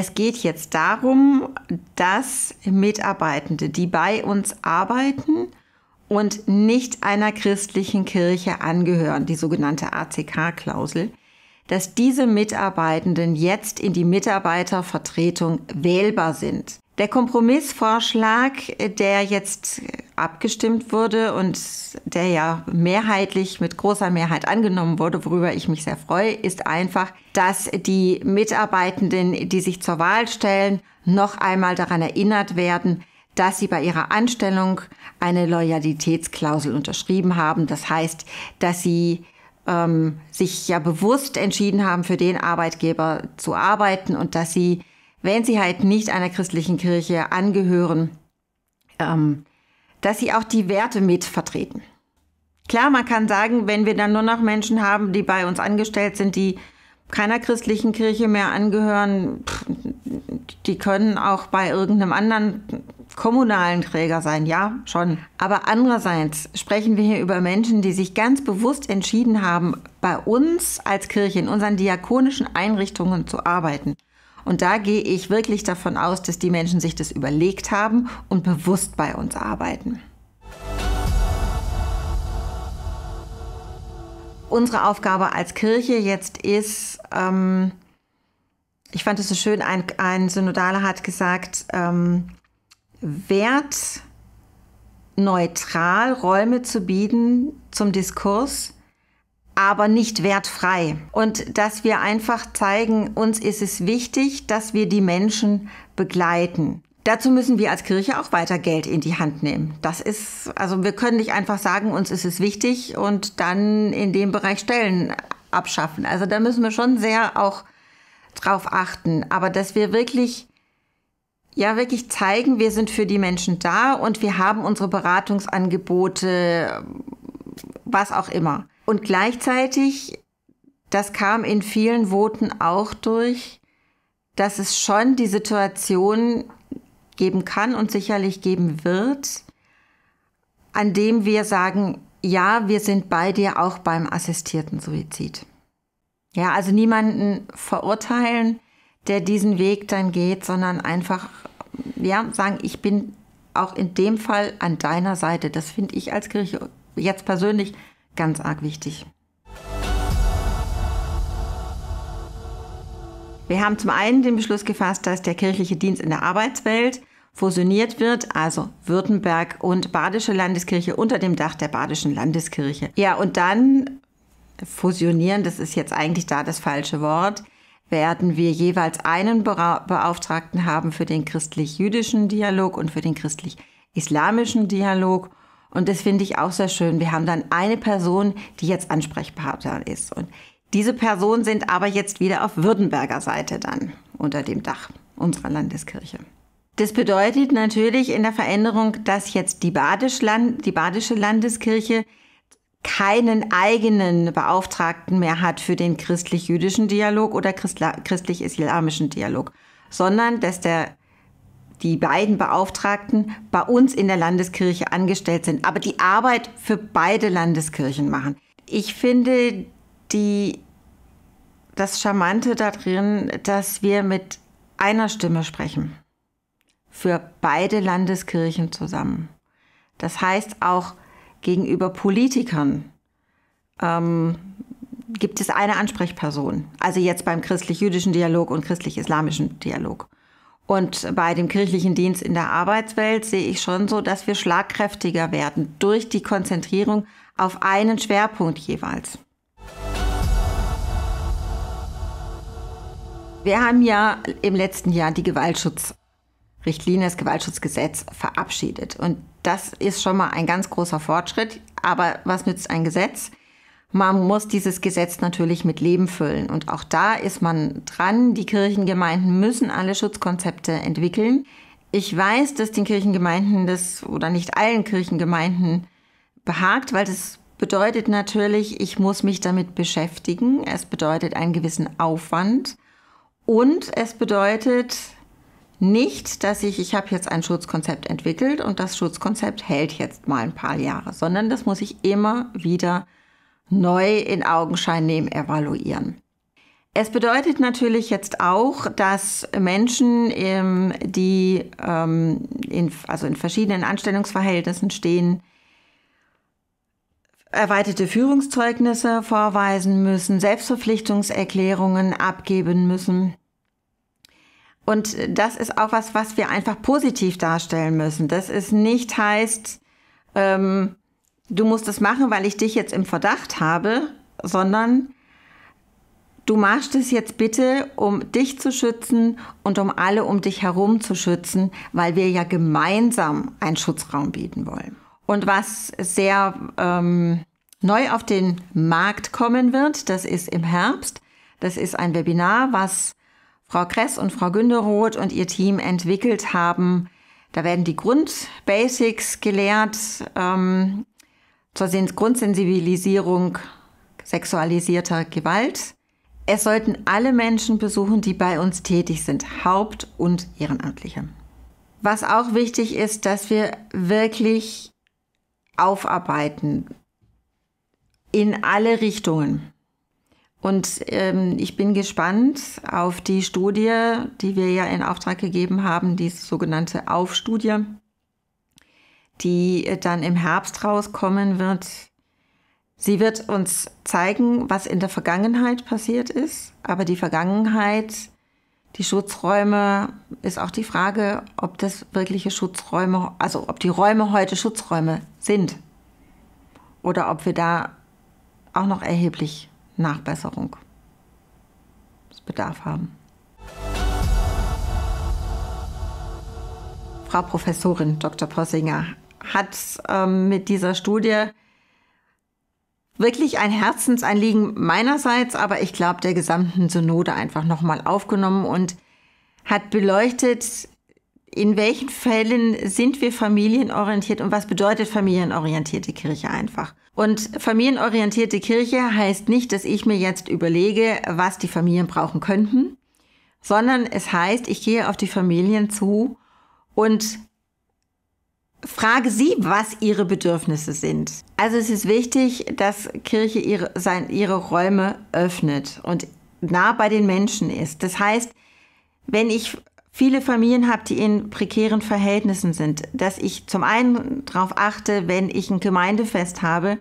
Es geht jetzt darum, dass Mitarbeitende, die bei uns arbeiten und nicht einer christlichen Kirche angehören, die sogenannte ACK-Klausel, dass diese Mitarbeitenden jetzt in die Mitarbeitervertretung wählbar sind. Der Kompromissvorschlag, der jetzt abgestimmt wurde und der ja mehrheitlich mit großer Mehrheit angenommen wurde, worüber ich mich sehr freue, ist einfach, dass die Mitarbeitenden, die sich zur Wahl stellen, noch einmal daran erinnert werden, dass sie bei ihrer Anstellung eine Loyalitätsklausel unterschrieben haben. Das heißt, dass sie ähm, sich ja bewusst entschieden haben, für den Arbeitgeber zu arbeiten und dass sie wenn sie halt nicht einer christlichen Kirche angehören, ähm, dass sie auch die Werte mitvertreten. Klar, man kann sagen, wenn wir dann nur noch Menschen haben, die bei uns angestellt sind, die keiner christlichen Kirche mehr angehören, die können auch bei irgendeinem anderen kommunalen Träger sein, ja, schon. Aber andererseits sprechen wir hier über Menschen, die sich ganz bewusst entschieden haben, bei uns als Kirche, in unseren diakonischen Einrichtungen zu arbeiten. Und da gehe ich wirklich davon aus, dass die Menschen sich das überlegt haben und bewusst bei uns arbeiten. Unsere Aufgabe als Kirche jetzt ist, ähm, ich fand es so schön, ein, ein Synodaler hat gesagt, ähm, wertneutral Räume zu bieten zum Diskurs, aber nicht wertfrei. Und dass wir einfach zeigen, uns ist es wichtig, dass wir die Menschen begleiten. Dazu müssen wir als Kirche auch weiter Geld in die Hand nehmen. Das ist, also wir können nicht einfach sagen, uns ist es wichtig und dann in dem Bereich Stellen abschaffen. Also da müssen wir schon sehr auch drauf achten. Aber dass wir wirklich, ja, wirklich zeigen, wir sind für die Menschen da und wir haben unsere Beratungsangebote, was auch immer. Und gleichzeitig, das kam in vielen Voten auch durch, dass es schon die Situation geben kann und sicherlich geben wird, an dem wir sagen, ja, wir sind bei dir auch beim assistierten Suizid. Ja, also niemanden verurteilen, der diesen Weg dann geht, sondern einfach, ja, sagen, ich bin auch in dem Fall an deiner Seite. Das finde ich als Kirche jetzt persönlich ganz arg wichtig. Wir haben zum einen den Beschluss gefasst, dass der kirchliche Dienst in der Arbeitswelt fusioniert wird, also Württemberg und Badische Landeskirche unter dem Dach der Badischen Landeskirche. Ja, und dann fusionieren, das ist jetzt eigentlich da das falsche Wort, werden wir jeweils einen Beauftragten haben für den christlich-jüdischen Dialog und für den christlich-islamischen Dialog und das finde ich auch sehr schön. Wir haben dann eine Person, die jetzt Ansprechpartner ist. Und diese Personen sind aber jetzt wieder auf Württemberger Seite dann unter dem Dach unserer Landeskirche. Das bedeutet natürlich in der Veränderung, dass jetzt die, Badisch Land, die Badische Landeskirche keinen eigenen Beauftragten mehr hat für den christlich-jüdischen Dialog oder christlich-islamischen Dialog, sondern dass der die beiden Beauftragten bei uns in der Landeskirche angestellt sind, aber die Arbeit für beide Landeskirchen machen. Ich finde die, das Charmante darin, dass wir mit einer Stimme sprechen. Für beide Landeskirchen zusammen. Das heißt auch gegenüber Politikern. Ähm, gibt es eine Ansprechperson. Also jetzt beim christlich-jüdischen Dialog und christlich-islamischen Dialog. Und bei dem kirchlichen Dienst in der Arbeitswelt sehe ich schon so, dass wir schlagkräftiger werden durch die Konzentrierung auf einen Schwerpunkt jeweils. Wir haben ja im letzten Jahr die Gewaltschutzrichtlinie, das Gewaltschutzgesetz verabschiedet. Und das ist schon mal ein ganz großer Fortschritt. Aber was nützt ein Gesetz, man muss dieses Gesetz natürlich mit Leben füllen. Und auch da ist man dran. Die Kirchengemeinden müssen alle Schutzkonzepte entwickeln. Ich weiß, dass den Kirchengemeinden das oder nicht allen Kirchengemeinden behagt, weil das bedeutet natürlich, ich muss mich damit beschäftigen. Es bedeutet einen gewissen Aufwand. Und es bedeutet nicht, dass ich, ich habe jetzt ein Schutzkonzept entwickelt und das Schutzkonzept hält jetzt mal ein paar Jahre, sondern das muss ich immer wieder entwickeln neu in Augenschein nehmen, evaluieren. Es bedeutet natürlich jetzt auch, dass Menschen, ähm, die ähm, in, also in verschiedenen Anstellungsverhältnissen stehen, erweiterte Führungszeugnisse vorweisen müssen, Selbstverpflichtungserklärungen abgeben müssen. Und das ist auch was, was wir einfach positiv darstellen müssen. Das ist nicht heißt, ähm, du musst es machen, weil ich dich jetzt im Verdacht habe, sondern du machst es jetzt bitte, um dich zu schützen und um alle um dich herum zu schützen, weil wir ja gemeinsam einen Schutzraum bieten wollen. Und was sehr ähm, neu auf den Markt kommen wird, das ist im Herbst, das ist ein Webinar, was Frau Kress und Frau Günderoth und ihr Team entwickelt haben. Da werden die Grundbasics gelehrt, ähm, zur Grundsensibilisierung sexualisierter Gewalt. Es sollten alle Menschen besuchen, die bei uns tätig sind, Haupt- und Ehrenamtliche. Was auch wichtig ist, dass wir wirklich aufarbeiten in alle Richtungen. Und ähm, ich bin gespannt auf die Studie, die wir ja in Auftrag gegeben haben, die sogenannte Aufstudie, die äh, dann im Herbst rauskommen wird. Sie wird uns zeigen, was in der Vergangenheit passiert ist, aber die Vergangenheit, die Schutzräume, ist auch die Frage, ob das wirkliche Schutzräume, also ob die Räume heute Schutzräume sind oder ob wir da auch noch erheblich Nachbesserung Bedarf haben. Frau Professorin Dr. Possinger, hat ähm, mit dieser Studie wirklich ein Herzensanliegen meinerseits, aber ich glaube der gesamten Synode einfach nochmal aufgenommen und hat beleuchtet, in welchen Fällen sind wir familienorientiert und was bedeutet familienorientierte Kirche einfach. Und familienorientierte Kirche heißt nicht, dass ich mir jetzt überlege, was die Familien brauchen könnten, sondern es heißt, ich gehe auf die Familien zu und Frage sie, was ihre Bedürfnisse sind. Also es ist wichtig, dass Kirche ihre, sein, ihre Räume öffnet und nah bei den Menschen ist. Das heißt, wenn ich viele Familien habe, die in prekären Verhältnissen sind, dass ich zum einen darauf achte, wenn ich ein Gemeindefest habe,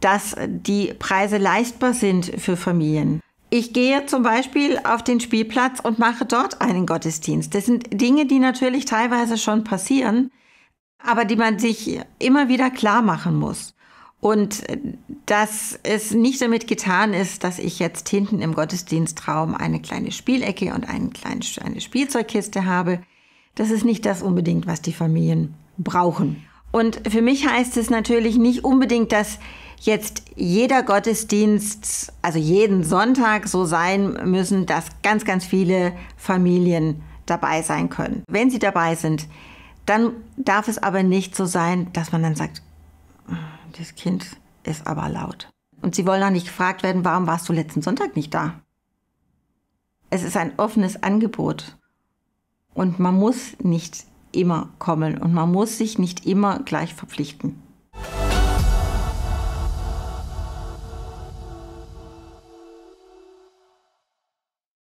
dass die Preise leistbar sind für Familien. Ich gehe zum Beispiel auf den Spielplatz und mache dort einen Gottesdienst. Das sind Dinge, die natürlich teilweise schon passieren, aber die man sich immer wieder klar machen muss. Und äh, dass es nicht damit getan ist, dass ich jetzt hinten im Gottesdienstraum eine kleine Spielecke und einen kleinen, eine Spielzeugkiste habe, das ist nicht das unbedingt, was die Familien brauchen. Und für mich heißt es natürlich nicht unbedingt, dass jetzt jeder Gottesdienst, also jeden Sonntag so sein müssen, dass ganz, ganz viele Familien dabei sein können. Wenn sie dabei sind, dann darf es aber nicht so sein, dass man dann sagt, das Kind ist aber laut. Und sie wollen auch nicht gefragt werden, warum warst du letzten Sonntag nicht da? Es ist ein offenes Angebot. Und man muss nicht immer kommen und man muss sich nicht immer gleich verpflichten.